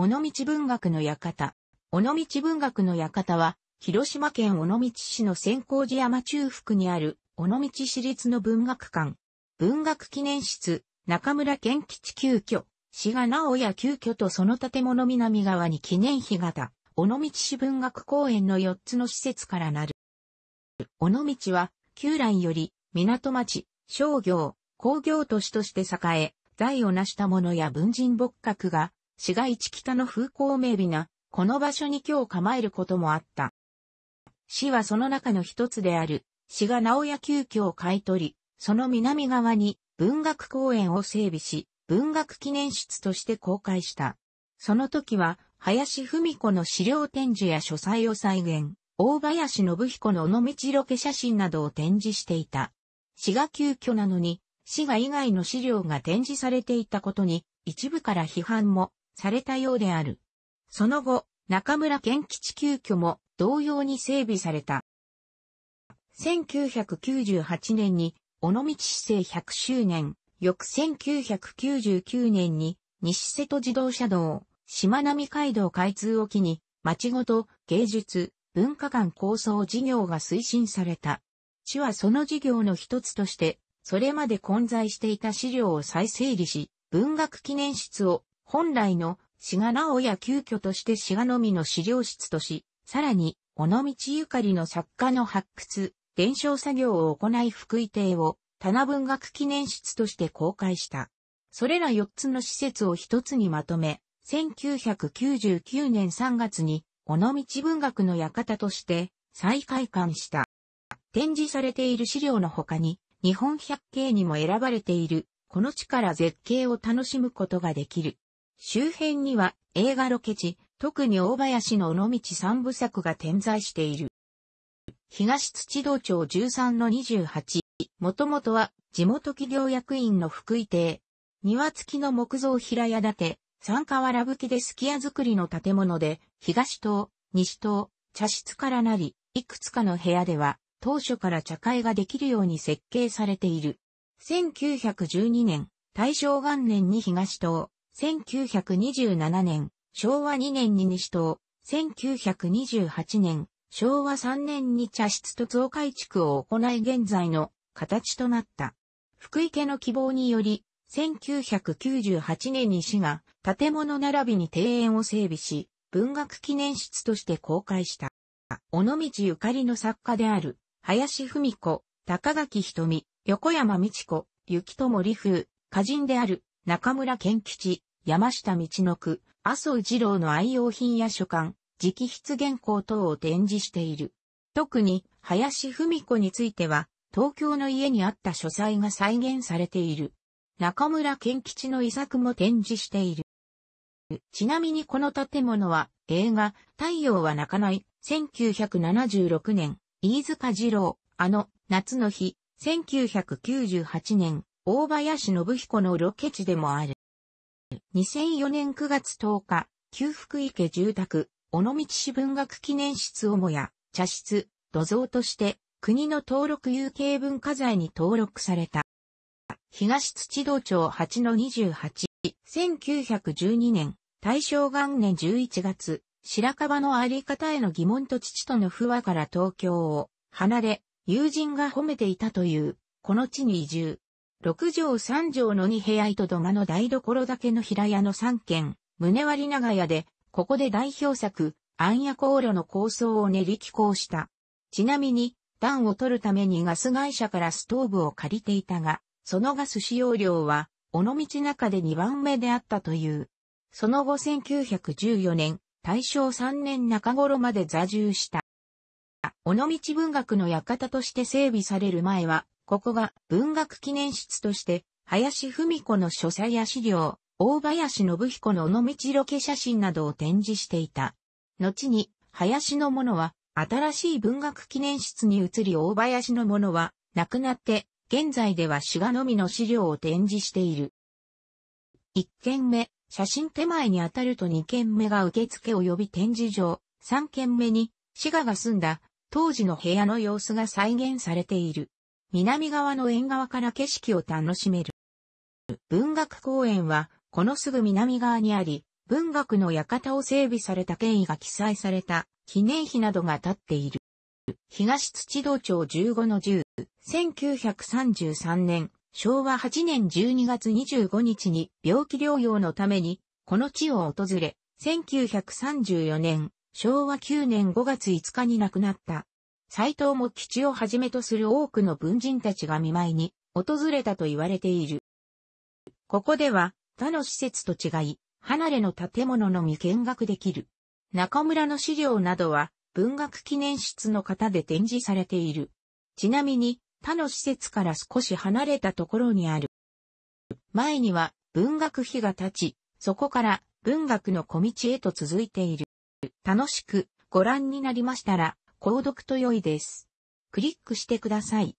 尾道文学の館。尾道文学の館は、広島県尾道市の先光寺山中腹にある、尾道市立の文学館。文学記念室、中村健吉旧居、志賀直也旧居とその建物南側に記念碑型、尾道市文学公園の4つの施設からなる。尾道は、旧来より、港町、商業、工業都市として栄え、財を成した者や文人牧客が、市街地北の風光明媚な、この場所に今日構えることもあった。市はその中の一つである、市が直屋急遽を買い取り、その南側に文学公園を整備し、文学記念室として公開した。その時は、林文子の資料展示や書斎を再現、大林信彦の尾道ロケ写真などを展示していた。市が急遽なのに、市が以外の資料が展示されていたことに、一部から批判もされたようである。その後、中村健吉旧居も同様に整備された。1998年に、尾道市政100周年、翌1999年に、西瀬戸自動車道、しまなみ海道開通を機に、町ごと、芸術、文化館構想事業が推進された。市はその事業の一つとして、それまで混在していた資料を再整理し、文学記念室を本来の志賀直や、旧居として志賀のみの資料室とし、さらに、尾道ゆかりの作家の発掘、伝承作業を行い福井邸を、棚文学記念室として公開した。それら4つの施設を1つにまとめ、1999年3月に、尾道文学の館として再開館した。展示されている資料の他に、日本百景にも選ばれている、この地から絶景を楽しむことができる。周辺には映画ロケ地、特に大林の尾道三部作が点在している。東土道町13-28、もともとは地元企業役員の福井邸、庭付きの木造平屋建て、三河ラブきですき家作りの建物で、東棟、西棟、茶室からなり、いくつかの部屋では、当初から茶会ができるように設計されている。1912年、大正元年に東棟、1927年、昭和2年に西東、1928年、昭和3年に茶室と増改築を行い現在の形となった。福井家の希望により、1998年に市が建物並びに庭園を整備し、文学記念室として公開した。尾道ゆかりの作家である、林文子、高垣瞳、横山道子、雪友里風、歌人である、中村健吉、山下道の区、麻生二郎の愛用品や書簡、直筆原稿等を展示している。特に、林文子については、東京の家にあった書斎が再現されている。中村健吉の遺作も展示している。ちなみにこの建物は映画太陽は泣かない1976年飯塚二郎あの夏の日1998年大林信彦のロケ地でもある。2004年9月10日、旧福池住宅、尾道市文学記念室もや茶室、土蔵として国の登録有形文化財に登録された。東土道町8の28、1912年、大正元年11月、白樺のあり方への疑問と父との不和から東京を離れ、友人が褒めていたという、この地に移住。六畳三畳の二部屋糸土間の台所だけの平屋の三軒、胸割長屋で、ここで代表作、暗夜航路の構想を練り寄稿した。ちなみに、暖を取るためにガス会社からストーブを借りていたが、そのガス使用量は、尾道中で2番目であったという。その後1914年、大正3年中頃まで座住した。尾道文学の館として整備される前は、ここが文学記念室として、林文子の書斎や資料、大林信彦の尾道ロケ写真などを展示していた。後に、林のものは、新しい文学記念室に移り大林のものは、亡くなって、現在では滋賀のみの資料を展示している。1件目、写真手前に当たると2件目が受付及び展示場、3件目に、滋賀が住んだ、当時の部屋の様子が再現されている。南側の縁側から景色を楽しめる。文学公園は、このすぐ南側にあり、文学の館を整備された経緯が記載された記念碑などが立っている。東土道町15の10、1933年、昭和8年12月25日に病気療養のために、この地を訪れ、1934年、昭和9年5月5日に亡くなった斎藤も基地をはじめとする多くの文人たちが見舞いに訪れたと言われている。ここでは他の施設と違い、離れの建物のみ見学できる。中村の資料などは文学記念室の方で展示されている。ちなみに他の施設から少し離れたところにある。前には文学碑が立ち、そこから文学の小道へと続いている。楽しくご覧になりましたら、購読と良いです。クリックしてください。